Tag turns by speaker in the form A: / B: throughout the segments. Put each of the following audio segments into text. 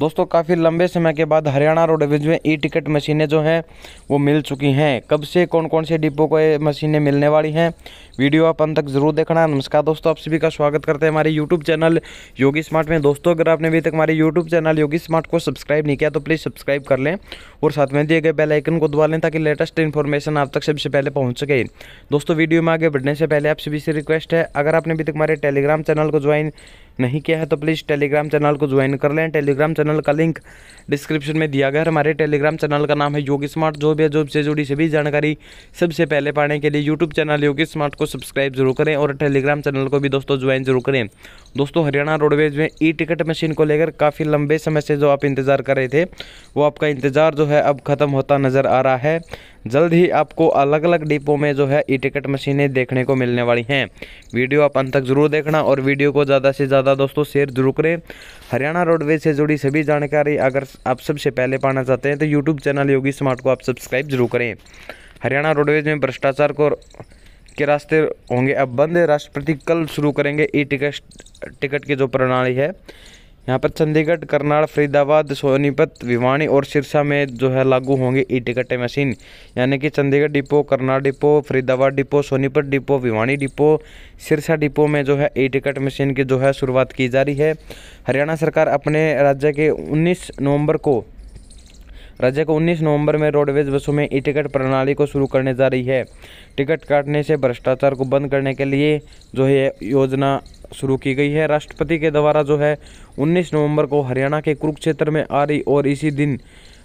A: दोस्तों काफ़ी लंबे समय के बाद हरियाणा रोडवेज में ई टिकट मशीनें जो हैं वो मिल चुकी हैं कब से कौन कौन से डिपो को ये मशीनें मिलने वाली हैं वीडियो आप अंत तक ज़रूर देखना नमस्कार दोस्तों आप सभी का स्वागत करते हैं हमारे यूट्यूब चैनल योगी स्मार्ट में दोस्तों अगर आपने अभी तक हमारे यूट्यूब चैनल योगी स्मार्ट को सब्सक्राइब नहीं किया तो प्लीज़ सब्सक्राइब कर लें और साथ में दिए गए बेलाइकन को दबा लें ताकि लेटेस्ट इन्फॉर्मेशन आप तक सबसे पहले पहुँच सके दोस्तों वीडियो में आगे बढ़ने से पहले आप सभी से रिक्वेस्ट है अगर आपने अभी तक हमारे टेलीग्राम चैनल को ज्वाइन नहीं किया है तो प्लीज़ टेलीग्राम चैनल को ज्वाइन कर लें टेलीग्राम चैनल का लिंक डिस्क्रिप्शन में दिया गया है हमारे टेलीग्राम चैनल का नाम है योगी स्मार्ट जॉब या जॉब से जुड़ी सभी जानकारी सबसे पहले पाने के लिए यूट्यूब चैनल योगी स्मार्ट को सब्सक्राइब जरूर करें और टेलीग्राम चैनल को भी दोस्तों ज्वाइन जरूर करें दोस्तों हरियाणा रोडवेज में ई टिकट मशीन को लेकर काफ़ी लंबे समय से जो आप इंतज़ार कर रहे थे वो आपका इंतज़ार जो है अब ख़त्म होता नज़र आ रहा है जल्द ही आपको अलग अलग डिपो में जो है ई टिकट मशीनें देखने को मिलने वाली हैं वीडियो आप अंत तक जरूर देखना और वीडियो को ज़्यादा से ज़्यादा दोस्तों शेयर जरूर करें हरियाणा रोडवेज से जुड़ी सभी जानकारी अगर आप सबसे पहले पाना चाहते हैं तो यूट्यूब चैनल योगी स्मार्ट को आप सब्सक्राइब जरूर करें हरियाणा रोडवेज में भ्रष्टाचार को के रास्ते होंगे अब बंद राष्ट्रपति कल शुरू करेंगे ई टिकट टिकट की जो प्रणाली है यहाँ पर चंडीगढ़ करनाल फरीदाबाद सोनीपत भिवानी और सिरसा में जो है लागू होंगे ई टिकट मशीन यानी कि Chandigarh depot Karnal depot Faridabad depot Sonipat depot Bhiwani depot Sirsa depot में जो है ई टिकट मशीन की जो है शुरुआत की जा रही है हरियाणा सरकार अपने राज्य के उन्नीस नवम्बर को राज्य को 19 नवंबर में रोडवेज बसों में ई टिकट प्रणाली को शुरू करने जा रही है टिकट काटने से भ्रष्टाचार को बंद करने के लिए जो है योजना शुरू की गई है राष्ट्रपति के द्वारा जो है 19 नवंबर को हरियाणा के कुरुक्षेत्र में आ रही और इसी दिन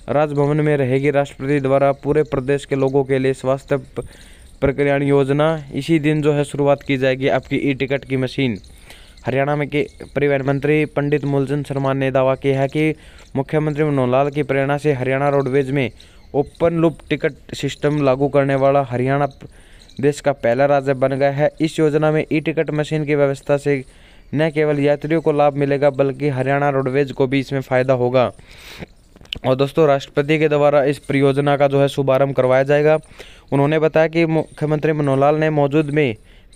A: राजभवन में रहेगी राष्ट्रपति द्वारा पूरे प्रदेश के लोगों के लिए स्वास्थ्य प्रक्रिया योजना इसी दिन जो है शुरुआत की जाएगी आपकी ई टिकट की मशीन हरियाणा में के परिवहन मंत्री पंडित मूलचंद शर्मा ने दावा किया है कि मुख्यमंत्री मनोहर लाल की प्रेरणा से हरियाणा रोडवेज में ओपन लूप टिकट सिस्टम लागू करने वाला हरियाणा देश का पहला राज्य बन गया है इस योजना में ई टिकट मशीन की व्यवस्था से न केवल यात्रियों को लाभ मिलेगा बल्कि हरियाणा रोडवेज को भी इसमें फ़ायदा होगा और दोस्तों राष्ट्रपति के द्वारा इस परियोजना का जो है शुभारंभ करवाया जाएगा उन्होंने बताया कि मुख्यमंत्री मनोहर लाल ने मौजूद में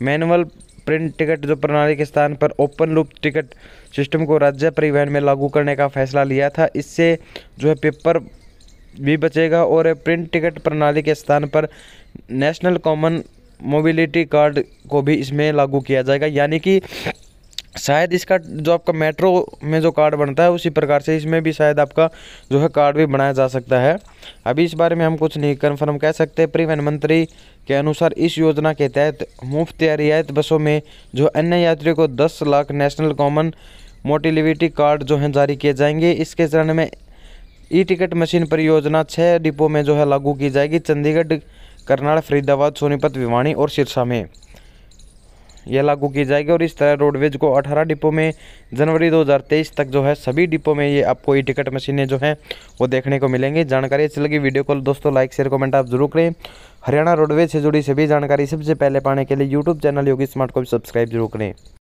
A: मैनुअल प्रिंट टिकट जो प्रणाली के स्थान पर ओपन लूप टिकट सिस्टम को राज्य परिवहन में लागू करने का फैसला लिया था इससे जो है पेपर भी बचेगा और प्रिंट टिकट प्रणाली के स्थान पर नेशनल कॉमन मोबिलिटी कार्ड को भी इसमें लागू किया जाएगा यानी कि शायद इसका जो आपका मेट्रो में जो कार्ड बनता है उसी प्रकार से इसमें भी शायद आपका जो है कार्ड भी बनाया जा सकता है अभी इस बारे में हम कुछ नहीं कन्फर्म कह सकते परिवहन मंत्री के अनुसार इस योजना के तहत मुफ्त या रियायत बसों में जो अन्य यात्रियों को 10 lakh national common mobility card जो हैं जारी किए जाएंगे इसके चरण में ई टिकट मशीन परियोजना छः डिपो में जो है लागू की जाएगी चंडीगढ़ करनाल फरीदाबाद सोनीपत भिवानी और सिरसा में यह लागू की जाएगी और इस तरह रोडवेज को 18 डिपो में जनवरी 2023 तक जो है सभी डिपो में ये आपको ई टिकट मशीनें जो हैं वो देखने को मिलेंगी जानकारी अच्छी लगी वीडियो को दोस्तों लाइक शेयर कमेंट आप जरूर करें हरियाणा रोडवेज से जुड़ी सभी जानकारी सबसे पहले पाने के लिए यूट्यूब चैनल योगी स्मार्ट को भी सब्सक्राइब जरूर करें